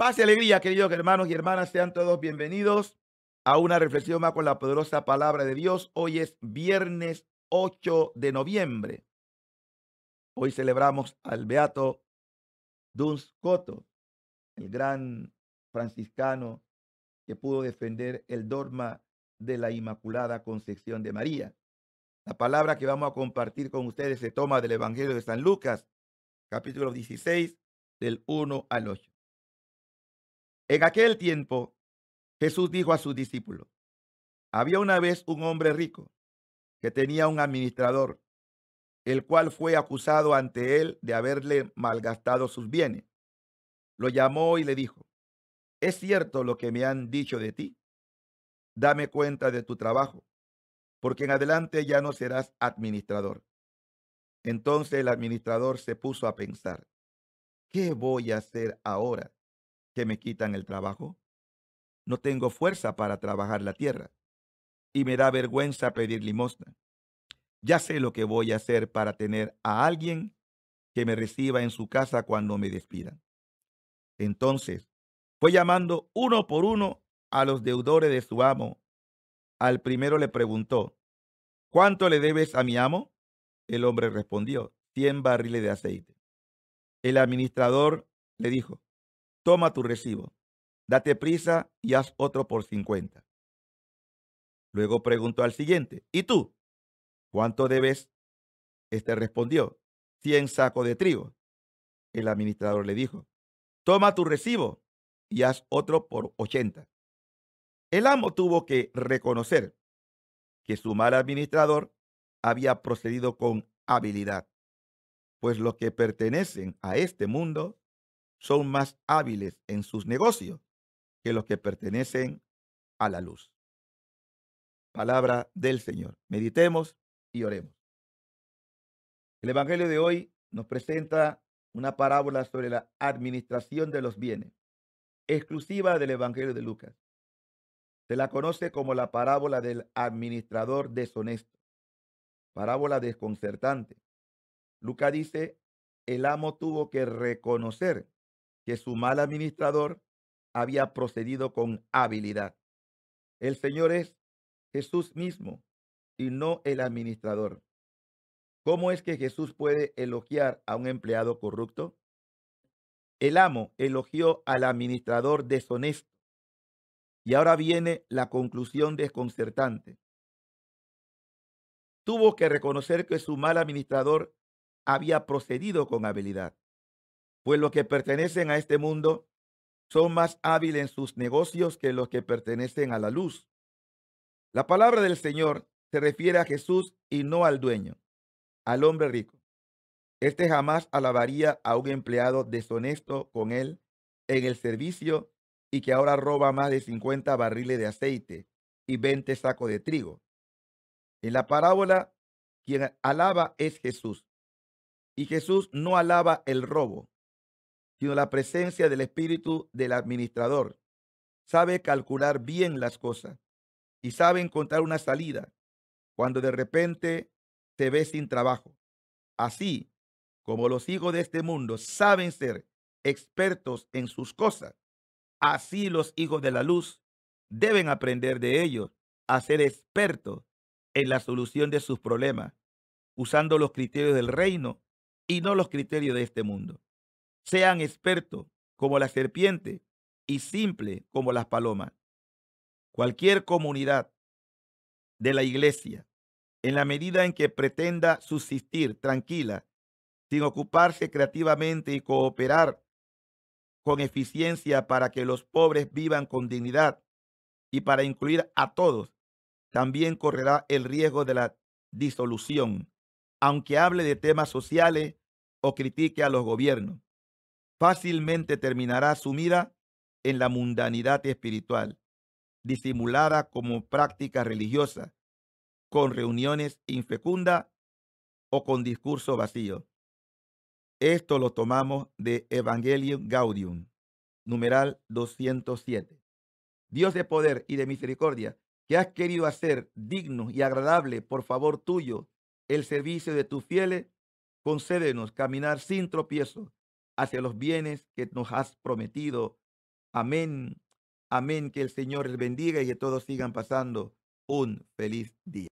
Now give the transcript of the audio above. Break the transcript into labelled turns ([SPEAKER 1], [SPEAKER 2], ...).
[SPEAKER 1] Paz y alegría, queridos hermanos y hermanas, sean todos bienvenidos a una reflexión más con la poderosa palabra de Dios. Hoy es viernes 8 de noviembre. Hoy celebramos al beato Duns Coto, el gran franciscano que pudo defender el dogma de la Inmaculada Concepción de María. La palabra que vamos a compartir con ustedes se toma del Evangelio de San Lucas, capítulo 16, del 1 al 8. En aquel tiempo, Jesús dijo a sus discípulos, había una vez un hombre rico que tenía un administrador, el cual fue acusado ante él de haberle malgastado sus bienes. Lo llamó y le dijo, es cierto lo que me han dicho de ti, dame cuenta de tu trabajo, porque en adelante ya no serás administrador. Entonces el administrador se puso a pensar, ¿qué voy a hacer ahora? que me quitan el trabajo. No tengo fuerza para trabajar la tierra y me da vergüenza pedir limosna. Ya sé lo que voy a hacer para tener a alguien que me reciba en su casa cuando me despidan. Entonces fue llamando uno por uno a los deudores de su amo. Al primero le preguntó, ¿cuánto le debes a mi amo? El hombre respondió, 100 barriles de aceite. El administrador le dijo, Toma tu recibo, date prisa y haz otro por 50. Luego preguntó al siguiente, ¿y tú? ¿Cuánto debes? Este respondió, 100 sacos de trigo. El administrador le dijo, toma tu recibo y haz otro por 80. El amo tuvo que reconocer que su mal administrador había procedido con habilidad, pues los que pertenecen a este mundo son más hábiles en sus negocios que los que pertenecen a la luz. Palabra del Señor. Meditemos y oremos. El Evangelio de hoy nos presenta una parábola sobre la administración de los bienes, exclusiva del Evangelio de Lucas. Se la conoce como la parábola del administrador deshonesto, parábola desconcertante. Lucas dice, el amo tuvo que reconocer que su mal administrador había procedido con habilidad. El Señor es Jesús mismo y no el administrador. ¿Cómo es que Jesús puede elogiar a un empleado corrupto? El amo elogió al administrador deshonesto. Y ahora viene la conclusión desconcertante. Tuvo que reconocer que su mal administrador había procedido con habilidad pues los que pertenecen a este mundo son más hábiles en sus negocios que los que pertenecen a la luz. La palabra del Señor se refiere a Jesús y no al dueño, al hombre rico. Este jamás alabaría a un empleado deshonesto con él en el servicio y que ahora roba más de 50 barriles de aceite y 20 sacos de trigo. En la parábola, quien alaba es Jesús. Y Jesús no alaba el robo, sino la presencia del espíritu del administrador. Sabe calcular bien las cosas y sabe encontrar una salida cuando de repente se ve sin trabajo. Así como los hijos de este mundo saben ser expertos en sus cosas, así los hijos de la luz deben aprender de ellos a ser expertos en la solución de sus problemas, usando los criterios del reino y no los criterios de este mundo sean expertos como la serpiente y simple como las palomas. Cualquier comunidad de la iglesia, en la medida en que pretenda subsistir tranquila, sin ocuparse creativamente y cooperar con eficiencia para que los pobres vivan con dignidad y para incluir a todos, también correrá el riesgo de la disolución, aunque hable de temas sociales o critique a los gobiernos fácilmente terminará sumida en la mundanidad espiritual, disimulada como práctica religiosa, con reuniones infecunda o con discurso vacío. Esto lo tomamos de Evangelium Gaudium, numeral 207. Dios de poder y de misericordia, que has querido hacer digno y agradable por favor tuyo el servicio de tus fieles, concédenos caminar sin tropiezo hacia los bienes que nos has prometido. Amén. Amén. Que el Señor les bendiga y que todos sigan pasando un feliz día.